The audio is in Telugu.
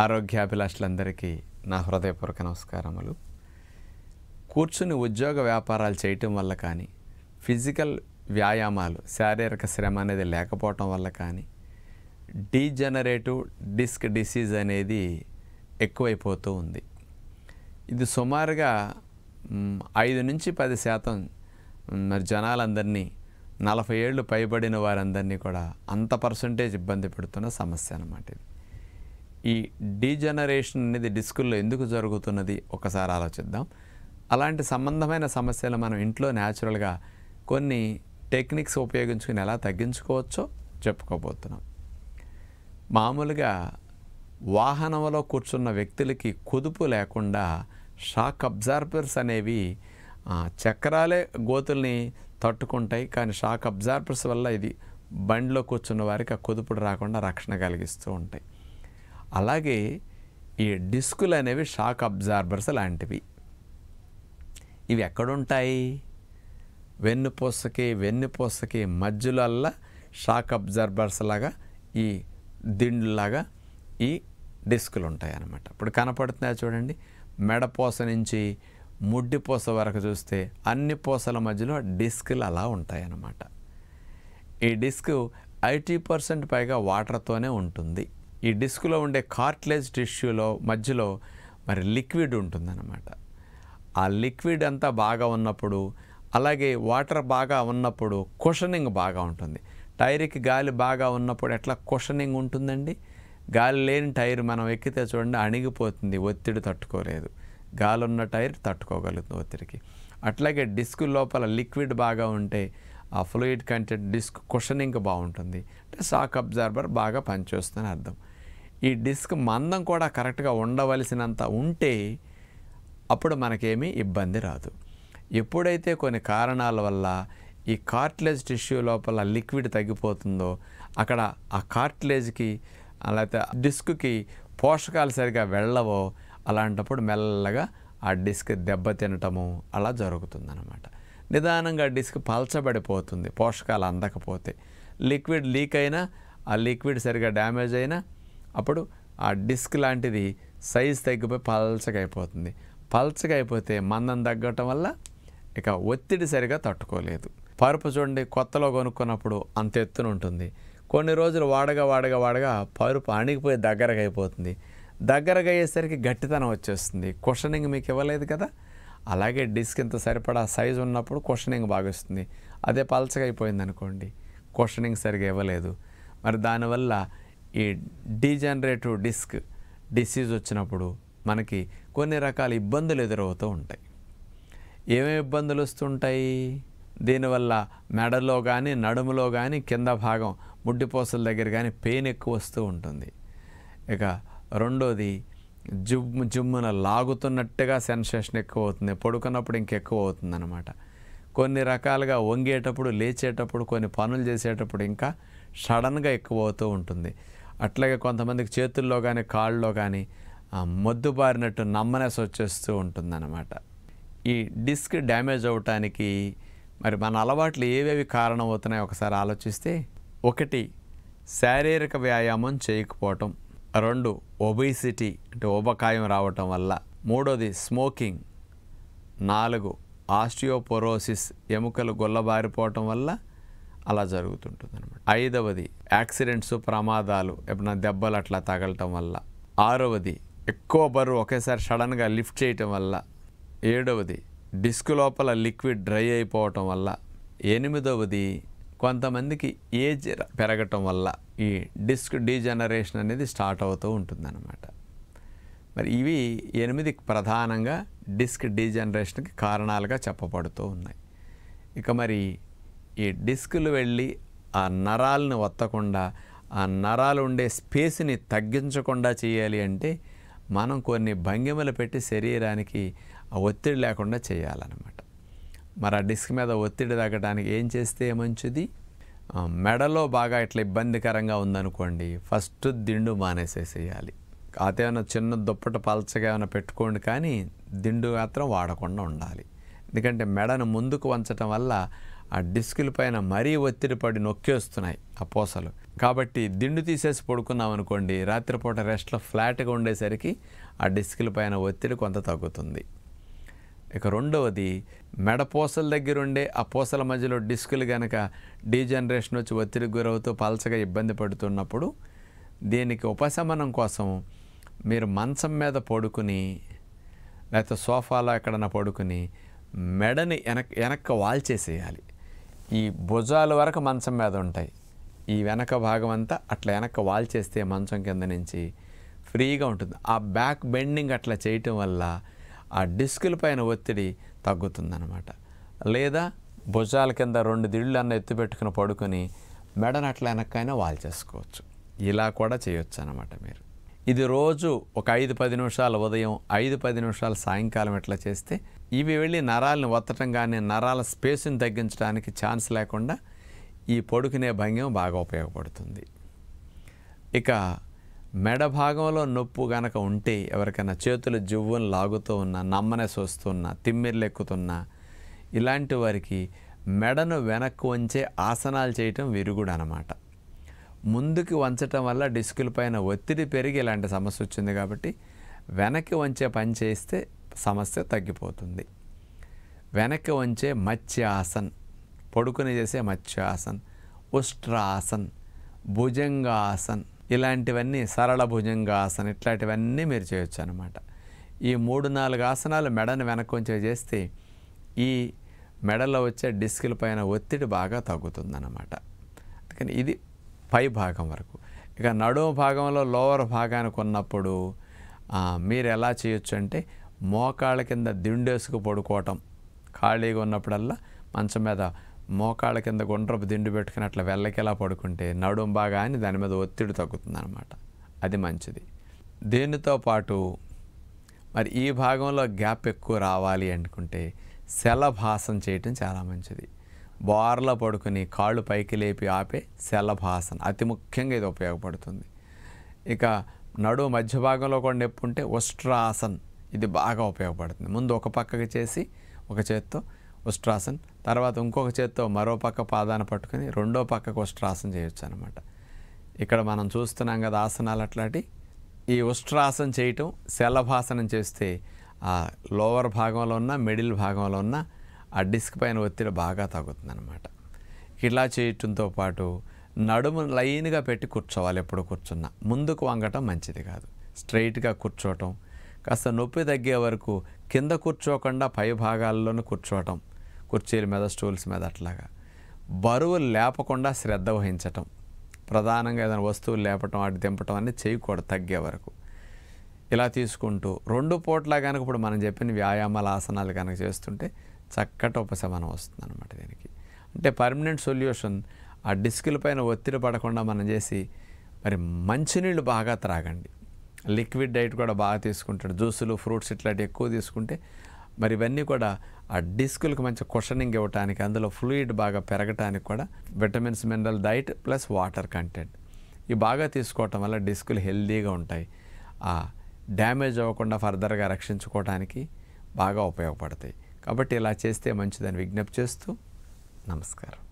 ఆరోగ్యాభిలాషులందరికీ నా హృదయపూర్వక నమస్కారములు కూర్చుని ఉద్యోగ వ్యాపారాలు చేయటం వల్ల కానీ ఫిజికల్ వ్యాయామాలు శారీరక శ్రమ అనేది లేకపోవటం వల్ల కానీ డీజనరేటివ్ డిస్క్ డిసీజ్ అనేది ఎక్కువైపోతూ ఉంది ఇది సుమారుగా ఐదు నుంచి పది శాతం మరి జనాలందరినీ నలభై ఏళ్ళు పైబడిన వారందరినీ కూడా అంత పర్సంటేజ్ ఇబ్బంది పెడుతున్న సమస్య అనమాట ఇది ఈ డీజనరేషన్ అనేది డిస్కుల్లో ఎందుకు జరుగుతున్నది ఒకసారి ఆలోచిద్దాం అలాంటి సంబంధమైన సమస్యలు మనం ఇంట్లో న్యాచురల్గా కొన్ని టెక్నిక్స్ ఉపయోగించుకుని ఎలా తగ్గించుకోవచ్చో చెప్పుకోబోతున్నాం మామూలుగా వాహనంలో కూర్చున్న వ్యక్తులకి కుదుపు లేకుండా షాక్ అబ్జార్బర్స్ అనేవి చక్రాలే గోతుల్ని తట్టుకుంటాయి కానీ షాక్ అబ్జార్బర్స్ వల్ల ఇది బండిలో కూర్చున్న వారికి ఆ కుదుపుడు రాకుండా రక్షణ కలిగిస్తూ ఉంటాయి అలాగే ఈ డిస్కులు అనేవి షాక్ అబ్జార్బర్స్ లాంటివి ఇవి ఎక్కడుంటాయి వెన్నుపూసకి వెన్నుపూసకి మధ్యలల్లా షాక్ అబ్జార్బర్స్ లాగా ఈ దిండులాగా ఈ డిస్కులు ఉంటాయి అన్నమాట ఇప్పుడు కనపడుతున్నాయి చూడండి మెడపోస నుంచి ముడ్డిపోస వరకు చూస్తే అన్ని పూసల మధ్యలో డిస్కులు అలా ఉంటాయన్నమాట ఈ డిస్క్ ఐటీ పర్సెంట్ పైగా వాటర్తోనే ఉంటుంది ఈ డిస్క్లో ఉండే కార్ట్లేజ్ టిష్యూలో మధ్యలో మరి లిక్విడ్ ఉంటుందన్నమాట ఆ లిక్విడ్ అంతా బాగా ఉన్నప్పుడు అలాగే వాటర్ బాగా ఉన్నప్పుడు కుషనింగ్ బాగా ఉంటుంది టైర్కి గాలి బాగా ఉన్నప్పుడు ఎట్లా కుషనింగ్ ఉంటుందండి గాలి లేని టైర్ మనం ఎక్కితే చూడండి అణిగిపోతుంది ఒత్తిడి తట్టుకోలేదు గాలి ఉన్న టైర్ తట్టుకోగలుగుతుంది ఒత్తిడికి అట్లాగే డిస్క్ లోపల లిక్విడ్ బాగా ఉంటే ఆ ఫ్లూయిడ్ కంటెంట్ డిస్క్ కుషనింగ్ బాగుంటుంది అంటే షాక్ అబ్జార్బర్ బాగా పనిచేస్తుందని అర్థం ఈ డిస్క్ మందం కూడా కరెక్ట్గా ఉండవలసినంత ఉంటే అప్పుడు మనకేమీ ఇబ్బంది రాదు ఎప్పుడైతే కొన్ని కారణాల వల్ల ఈ కార్ట్లేజ్ టిష్యూ లోపల లిక్విడ్ తగ్గిపోతుందో అక్కడ ఆ కార్ట్లేజ్కి లేకపోతే డిస్క్కి పోషకాలు సరిగా వెళ్ళవో అలాంటప్పుడు మెల్లగా ఆ డిస్క్ దెబ్బతినటము అలా జరుగుతుందన్నమాట నిదానంగా డిస్క్ పలచబడిపోతుంది పోషకాలు అందకపోతే లిక్విడ్ లీక్ అయినా ఆ లిక్విడ్ సరిగా డ్యామేజ్ అయినా అప్పుడు ఆ డిస్క్ లాంటిది సైజ్ తగ్గిపోయి పల్చగా అయిపోతుంది అయిపోతే మందం తగ్గటం వల్ల ఇక ఒత్తిడి సరిగా తట్టుకోలేదు పరుపు చూడండి కొత్తలో కొనుక్కున్నప్పుడు అంత ఎత్తున ఉంటుంది కొన్ని రోజులు వాడగా వాడగా వాడగా పరుపు అణిగిపోయి దగ్గరగా అయిపోతుంది దగ్గరగా అయ్యేసరికి గట్టితనం వచ్చేస్తుంది క్వశ్చనింగ్ మీకు ఇవ్వలేదు కదా అలాగే డిస్క్ ఇంత సరిపడా సైజు ఉన్నప్పుడు క్వశ్చనింగ్ బాగొస్తుంది వస్తుంది అదే పలచగా అయిపోయింది అనుకోండి క్వశ్చనింగ్ సరిగా ఇవ్వలేదు మరి దానివల్ల ఈ డీజనరేటివ్ డిస్క్ డిసీజ్ వచ్చినప్పుడు మనకి కొన్ని రకాల ఇబ్బందులు ఎదురవుతూ ఉంటాయి ఏమేమి ఇబ్బందులు వస్తుంటాయి దీనివల్ల మెడలో కానీ నడుములో కానీ కింద భాగం ముడ్డిపోసల దగ్గర కానీ పెయిన్ ఎక్కువ వస్తూ ఉంటుంది ఇక రెండోది జుమ్ జుమ్మున లాగుతున్నట్టుగా సెన్సేషన్ ఎక్కువ అవుతుంది పడుకున్నప్పుడు ఇంకెక్కువ అవుతుంది అనమాట కొన్ని రకాలుగా వంగేటప్పుడు లేచేటప్పుడు కొన్ని పనులు చేసేటప్పుడు ఇంకా సడన్గా ఎక్కువ అవుతూ ఉంటుంది అట్లాగే కొంతమందికి చేతుల్లో కానీ కాళ్ళలో కానీ బారినట్టు నమ్మనేసి వచ్చేస్తూ ఉంటుందన్నమాట ఈ డిస్క్ డ్యామేజ్ అవటానికి మరి మన అలవాట్లు ఏవేవి కారణమవుతున్నాయో ఒకసారి ఆలోచిస్తే ఒకటి శారీరక వ్యాయామం చేయకపోవటం రెండు ఒబేసిటీ అంటే ఉబకాయం రావటం వల్ల మూడోది స్మోకింగ్ నాలుగు ఆస్టియోపోరోసిస్ ఎముకలు గొల్లబారిపోవటం వల్ల అలా జరుగుతుంటుంది అనమాట ఐదవది యాక్సిడెంట్స్ ప్రమాదాలు ఎప్పుడైనా దెబ్బలు అట్లా తగలటం వల్ల ఆరవది ఎక్కువ బరువు ఒకేసారి సడన్గా లిఫ్ట్ చేయటం వల్ల ఏడవది డిస్క్ లోపల లిక్విడ్ డ్రై అయిపోవటం వల్ల ఎనిమిదవది కొంతమందికి ఏజ్ పెరగటం వల్ల ఈ డిస్క్ డీజనరేషన్ అనేది స్టార్ట్ అవుతూ ఉంటుందన్నమాట మరి ఇవి ఎనిమిది ప్రధానంగా డిస్క్ డీజనరేషన్కి కారణాలుగా చెప్పబడుతూ ఉన్నాయి ఇక మరి ఈ డిస్కులు వెళ్ళి ఆ నరాలను వత్తకుండా ఆ నరాలు ఉండే స్పేస్ని తగ్గించకుండా చేయాలి అంటే మనం కొన్ని భంగిమలు పెట్టి శరీరానికి ఒత్తిడి లేకుండా చేయాలన్నమాట మరి ఆ డిస్క్ మీద ఒత్తిడి తగ్గడానికి ఏం చేస్తే మంచిది మెడలో బాగా ఇట్లా ఇబ్బందికరంగా ఉందనుకోండి ఫస్ట్ దిండు మానేసేసేయాలి ఏమైనా చిన్న దుప్పట పలచగా ఏమైనా పెట్టుకోండి కానీ దిండు మాత్రం వాడకుండా ఉండాలి ఎందుకంటే మెడను ముందుకు వంచటం వల్ల ఆ డిస్కుల పైన మరీ ఒత్తిడి పడి నొక్కేస్తున్నాయి ఆ పూసలు కాబట్టి దిండు తీసేసి పడుకున్నాం అనుకోండి రాత్రిపూట రెస్ట్లో ఫ్లాట్గా ఉండేసరికి ఆ డిస్కుల పైన ఒత్తిడి కొంత తగ్గుతుంది ఇక రెండవది మెడపోసల దగ్గర ఉండే ఆ పూసల మధ్యలో డిస్కులు కనుక డీజనరేషన్ వచ్చి ఒత్తిడికి గురవుతూ పలచగా ఇబ్బంది పడుతున్నప్పుడు దీనికి ఉపశమనం కోసం మీరు మంచం మీద పడుకుని లేకపోతే సోఫాలో ఎక్కడన్నా పడుకుని మెడని వెనక్ వెనక్కి వాల్చేసేయాలి ఈ భుజాల వరకు మంచం మీద ఉంటాయి ఈ వెనక భాగం అంతా అట్లా వెనక వాల్చేస్తే మంచం కింద నుంచి ఫ్రీగా ఉంటుంది ఆ బ్యాక్ బెండింగ్ అట్లా చేయటం వల్ల ఆ డిస్కుల పైన ఒత్తిడి తగ్గుతుందనమాట లేదా భుజాల కింద రెండు దిళ్ళు అన్న ఎత్తి పెట్టుకుని పడుకొని మెడను అట్లా వెనక్కైనా వాల్చేసుకోవచ్చు ఇలా కూడా చేయొచ్చు అనమాట మీరు ఇది రోజు ఒక ఐదు పది నిమిషాలు ఉదయం ఐదు పది నిమిషాలు సాయంకాలం ఎట్లా చేస్తే ఇవి వెళ్ళి నరాలను ఒత్తటం కానీ నరాల స్పేస్ని తగ్గించడానికి ఛాన్స్ లేకుండా ఈ పడుకునే భంగం బాగా ఉపయోగపడుతుంది ఇక మెడ భాగంలో నొప్పు గనక ఉంటే ఎవరికైనా చేతులు జువ్వును లాగుతూ ఉన్నా నమ్మనే సోస్తున్నా తిమ్మిర్లెక్కుతున్నా ఇలాంటి వారికి మెడను వెనక్కు వంచే ఆసనాలు చేయటం విరుగుడు అనమాట ముందుకు వంచటం వల్ల డిస్కుల పైన ఒత్తిడి పెరిగి ఇలాంటి సమస్య వచ్చింది కాబట్టి వెనక్కి వంచే పని చేస్తే సమస్య తగ్గిపోతుంది వెనక్కి వంచే మత్స్యాసన్ పడుకుని చేసే మత్స్యాసన్ ఉష్ట్రాసన్ భుజంగాసన్ ఇలాంటివన్నీ సరళ భుజంగాసన్ ఇట్లాంటివన్నీ మీరు చేయొచ్చు అనమాట ఈ మూడు నాలుగు ఆసనాలు మెడను వెనక వంచే చేస్తే ఈ మెడలో వచ్చే డిస్కుల పైన ఒత్తిడి బాగా తగ్గుతుందన్నమాట అందుకని ఇది పై భాగం వరకు ఇక నడుము భాగంలో లోవర్ భాగానికి ఉన్నప్పుడు మీరు ఎలా చేయొచ్చు అంటే మోకాళ్ళ కింద దిండేసుకు పడుకోవటం ఖాళీగా ఉన్నప్పుడల్లా మంచం మీద మోకాళ్ళ కింద గుండ్రపు దిండు పెట్టుకుని అట్లా వెళ్ళకేలా పడుకుంటే నడుం బాగా అని దాని మీద ఒత్తిడి తగ్గుతుంది అనమాట అది మంచిది దీనితో పాటు మరి ఈ భాగంలో గ్యాప్ ఎక్కువ రావాలి అనుకుంటే శలభాసం చేయటం చాలా మంచిది బోర్లో పడుకుని కాళ్ళు పైకి లేపి ఆపే శలభాసన అతి ముఖ్యంగా ఇది ఉపయోగపడుతుంది ఇక నడు మధ్య భాగంలో కూడా నొప్పి ఉంటే ఉష్ట్రాసన్ ఇది బాగా ఉపయోగపడుతుంది ముందు ఒక పక్కకి చేసి ఒక చేత్తో ఉష్ట్రాసన్ తర్వాత ఇంకొక చేత్తో మరో పక్క పాదాన పట్టుకొని రెండో పక్కకు ఉష్ట్రాసన చేయొచ్చు అనమాట ఇక్కడ మనం చూస్తున్నాం కదా ఆసనాలు అట్లాంటి ఈ ఉష్ట్రాసనం చేయటం శలభాసనం చేస్తే ఆ లోవర్ భాగంలో ఉన్న మిడిల్ భాగంలో ఉన్న ఆ డిస్క్ పైన ఒత్తిడి బాగా అనమాట ఇలా చేయటంతో పాటు నడుము లైన్గా పెట్టి కూర్చోవాలి ఎప్పుడు కూర్చున్నా ముందుకు వంగటం మంచిది కాదు స్ట్రైట్గా కూర్చోవటం కాస్త నొప్పి తగ్గే వరకు కింద కూర్చోకుండా పై భాగాల్లోనూ కూర్చోవటం కుర్చీల మీద స్టూల్స్ మీద అట్లాగా బరువు లేపకుండా శ్రద్ధ వహించటం ప్రధానంగా ఏదైనా వస్తువులు లేపటం అటు దింపటం అన్నీ చేయకూడదు తగ్గే వరకు ఇలా తీసుకుంటూ రెండు పూట్లా కనుక ఇప్పుడు మనం చెప్పిన వ్యాయామాల ఆసనాలు కనుక చేస్తుంటే చక్కటి ఉపశమనం వస్తుంది అనమాట దీనికి అంటే పర్మనెంట్ సొల్యూషన్ ఆ డిస్కుల పైన ఒత్తిడి పడకుండా మనం చేసి మరి మంచినీళ్ళు బాగా త్రాగండి లిక్విడ్ డైట్ కూడా బాగా తీసుకుంటాడు జ్యూసులు ఫ్రూట్స్ ఇట్లాంటివి ఎక్కువ తీసుకుంటే మరి ఇవన్నీ కూడా ఆ డిస్కులకు మంచి క్వశ్చనింగ్ ఇవ్వటానికి అందులో ఫ్లూయిడ్ బాగా పెరగటానికి కూడా vitamins mineral diet plus water content ఇవి బాగా తీసుకోవటం వల్ల డిస్కులు హెల్దీగా ఉంటాయి ఆ డ్యామేజ్ అవ్వకుండా ఫర్దర్గా రక్షించుకోవటానికి బాగా ఉపయోగపడతాయి కాబట్టి ఇలా చేస్తే మంచిదని విజ్ఞప్తి చేస్తూ నమస్కారం